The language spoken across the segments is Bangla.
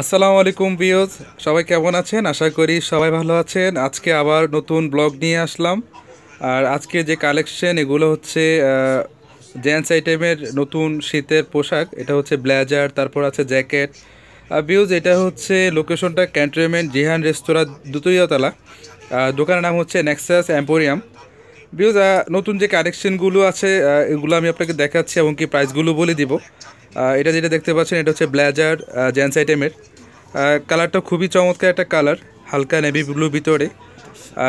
আসসালামু আলাইকুম ভিউজ সবাই কেমন আছেন আশা করি সবাই ভালো আছেন আজকে আবার নতুন ব্লগ নিয়ে আসলাম আর আজকে যে কালেকশন এগুলো হচ্ছে জেন্টস আইটেমের নতুন শীতের পোশাক এটা হচ্ছে ব্লেজার তারপর আছে জ্যাকেট আর বিউজ এটা হচ্ছে লোকেশনটা ক্যান্টনমেন্ট জিহান রেস্তোরাঁ দুতইয়তলা দোকানের নাম হচ্ছে নেক্সাস অ্যাম্পোরিয়াম বিউজ নতুন যে কালেকশনগুলো আছে এগুলো আমি আপনাকে দেখাচ্ছি এবং কি প্রাইসগুলো বলে দিব এটা যেটা দেখতে পাচ্ছেন এটা হচ্ছে ব্লেজার জেন্টস আইটেমের কালারটা খুবই চমৎকার একটা কালার হালকা নেভি ব্লু ভিতরে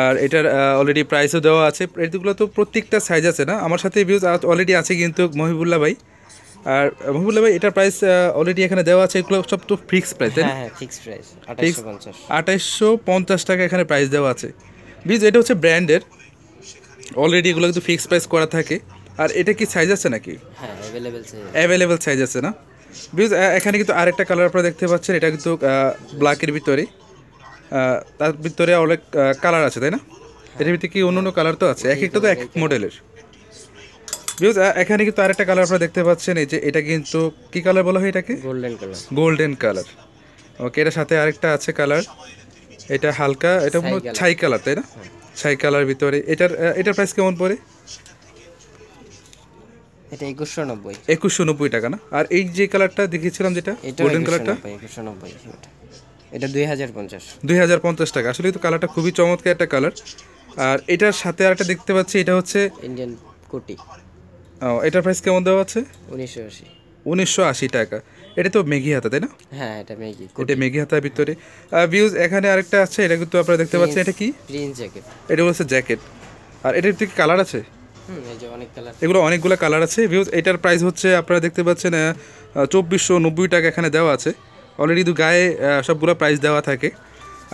আর এটার অলরেডি প্রাইসও দেওয়া আছে এগুলো তো প্রত্যেকটা সাইজ আছে না আমার সাথে ভিউজ অলরেডি আছে কিন্তু মহিবুল্লাহ ভাই আর মহিবুল্লাহ ভাই এটার প্রাইস অলরেডি এখানে দেওয়া আছে এগুলো সব তো ফিক্সড প্রাইস হ্যাঁ ফিক্স হ্যাঁ, প্রাইস আঠাইশশো পঞ্চাশ টাকা এখানে প্রাইস দেওয়া আছে ভিউজ এটা হচ্ছে ব্র্যান্ডের অলরেডি এগুলো কিন্তু ফিক্স প্রাইস করা থাকে আর এটা কি সাইজ আছে নাকি হ্যাঁ অ্যাভেলেবেল সাইজ আছে না বিউজ এখানে কিন্তু আরেকটা কালার আপনারা দেখতে পাচ্ছেন এটা কিন্তু ব্ল্যাকের ভিতরে তার ভিতরে অনেক কালার আছে তাই না হ্যাঁ। এটার ভিতরে কি অন্য অন্য কালার তো আছে এক একটা তো এক মডেলের বিকজ এখানে কিন্তু আরেকটা কালার আপনারা দেখতে পাচ্ছেন এই যে এটা কিন্তু কি কালার বলা হয় এটাকে golden colour golden colour okay এটার সাথে আরেকটা আছে কালার এটা হালকা এটা ছাই কালার তাই না ছাই হ্যাঁ। কালার ভিতরে এটার এটার প্রাইস কেমন পড়ে এটা 2190 2190 টাকা না আর এই যে কালারটা দেখিয়েছিলাম যেটা গোল্ডেন কালারটা 2190 এটা 2050 2050 টাকা আসলে তো কালারটা খুবই চমৎকার একটা কালার আর এটার সাথে আরেকটা দেখতে পাচ্ছি এটা হচ্ছে ইন্ডিয়ান কোটি ও এটার প্রাইস কেমন দেওয়া আছে 1980 উনিশশো আশি টাকা এটা তো মেঘি হাতা তাই না হ্যাঁ এটা মেঘি এটা মেঘি হাতার ভিতরে ভিউজ এখানে আরেকটা আছে এটা কিন্তু আপনারা দেখতে পাচ্ছেন এটা কি প্রিন্স জ্যাকেট এটা হচ্ছে জ্যাকেট আর এটার কি কালার আছে এগুলো অনেকগুলো কালার আছে ভিউজ এটার প্রাইস হচ্ছে আপনারা দেখতে পাচ্ছেন চব্বিশশো নব্বই টাকা এখানে দেওয়া আছে অলরেডি দু গায়ে সবগুলো প্রাইস দেওয়া থাকে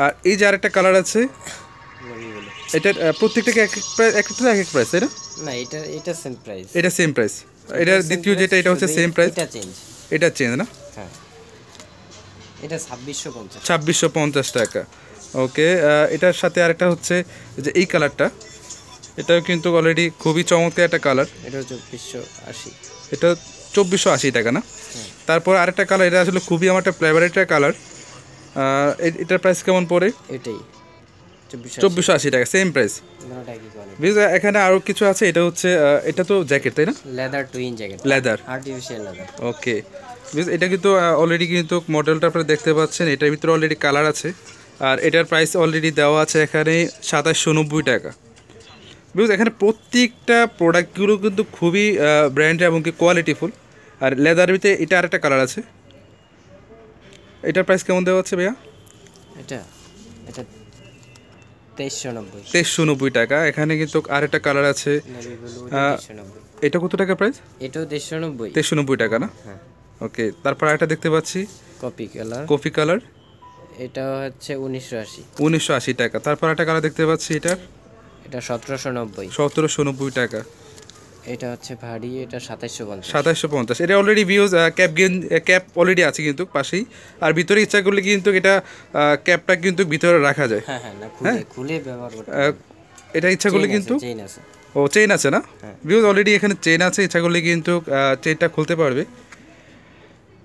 আর এই যে আরেকটা কালার আছে এটা প্রত্যেকটাকে এক এক একটা এক এক প্রাইস তাই না না এটা এটা সেম প্রাইস এটা সেম প্রাইস এটার দ্বিতীয় যেটা এটা হচ্ছে সেম প্রাইস এটা চেঞ্জ এটা চেঞ্জ না হ্যাঁ এটা ছাব্বিশশো পঞ্চাশ ছাব্বিশশো পঞ্চাশ টাকা ওকে এটার সাথে আরেকটা হচ্ছে যে এই কালারটা এটাও কিন্তু অলরেডি খুবই চমৎকার একটা কালার এটা চব্বিশশো আশি এটা চব্বিশশো আশি টাকা না হ্যাঁ। তারপর আরেকটা কালার এটা আসলে খুবই আমার একটা ফ্লেভারেট একটা কালার এটার প্রাইস কেমন পড়ে এটাই চব্বিশশো আশি টাকা সেম প্রাইস এখানে আরও কিছু আছে এটা হচ্ছে এটা তো জ্যাকেট তাই না leather twin jacket leather artificial leather okay because এটা কিন্তু অলরেডি কিন্তু মডেলটা আপনারা দেখতে পাচ্ছেন এটার ভিতরে অলরেডি কালার আছে আর এটার প্রাইস অলরেডি দেওয়া আছে এখানে সাতাশশো নব্বই টাকা বিকজ এখানে প্রত্যেকটা প্রোডাক্টগুলো কিন্তু খুবই ব্র্যান্ড এবং কি কোয়ালিটিফুল আর লেদার ভিতরে এটা আর একটা কালার আছে এটার প্রাইস কেমন দেওয়া হচ্ছে ভাইয়া এটা এটা তেইশশো নব্বই টাকা এখানে কিন্তু আরেকটা কালার আছে এটা কত টাকা প্রাইস এটাও তেইশশো নব্বই তেইশশো নব্বই টাকা না ওকে হ্যাঁ। তারপর আরেকটা দেখতে পাচ্ছি কপি কালার কপি কালার এটা হচ্ছে উনিশশো আশি উনিশশো আশি টাকা তারপর একটা কালার দেখতে পাচ্ছি এটা এটা সতেরোশো নব্বই সতেরোশো নব্বই টাকা এটা হচ্ছে ভারী এটা সাতাইশশো পঞ্চাশ সাতাইশশো পঞ্চাশ এটা অলরেডি ভিউজ ক্যাব গেন ক্যাব অলরেডি আছে কিন্তু পাশেই আর ভিতরে ইচ্ছা করলে কিন্তু এটা ক্যাবটা কিন্তু ভিতরে রাখা যায় হ্যাঁ হ্যাঁ, হ্যাঁ? খুলে ব্যবহার এটা ইচ্ছা করলে কিন্তু ও চেইন আছে না ভিউজ হ্যাঁ। অলরেডি এখানে চেইন আছে ইচ্ছা করলে কিন্তু চেইনটা খুলতে পারবে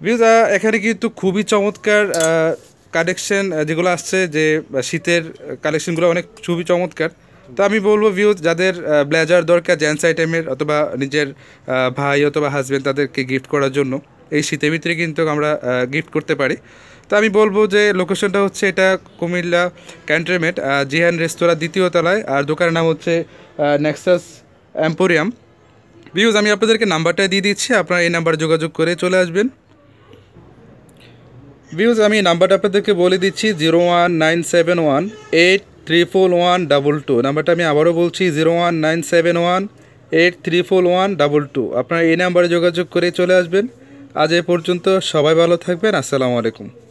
ভিউজ এখানে কিন্তু খুবই চমৎকার কালেকশন যেগুলো আসছে যে শীতের কালেকশনগুলো অনেক খুবই চমৎকার তো আমি বলবো ভিউজ যাদের ব্লেজার দরকার জেন্টস আইটেমের অথবা নিজের ভাই অথবা হাজব্যান্ড তাদেরকে গিফট করার জন্য এই শীতের ভিতরে কিন্তু আমরা গিফট করতে পারি তো আমি বলবো যে লোকেশনটা হচ্ছে এটা কুমিল্লা ক্যান্টনমেন্ট জিহান রেস্তোরাঁ দ্বিতীয় তলায় আর দোকানের নাম হচ্ছে নেক্সাস অ্যাম্পোরিয়াম ভিউজ আমি আপনাদেরকে নাম্বারটা দিয়ে দিচ্ছি আপনারা এই নাম্বার যোগাযোগ করে চলে আসবেন ভিউজ আমি নাম্বারটা আপনাদেরকে বলে দিচ্ছি zero one nine seven one eight triple one double two নাম্বারটা আমি আবারও বলছি zero one nine seven one eight triple one double two আপনারা এই নাম্বারে যোগাযোগ করে চলে আসবেন আজ এ পর্যন্ত সবাই ভালো থাকবেন আসসালামু আলাইকুম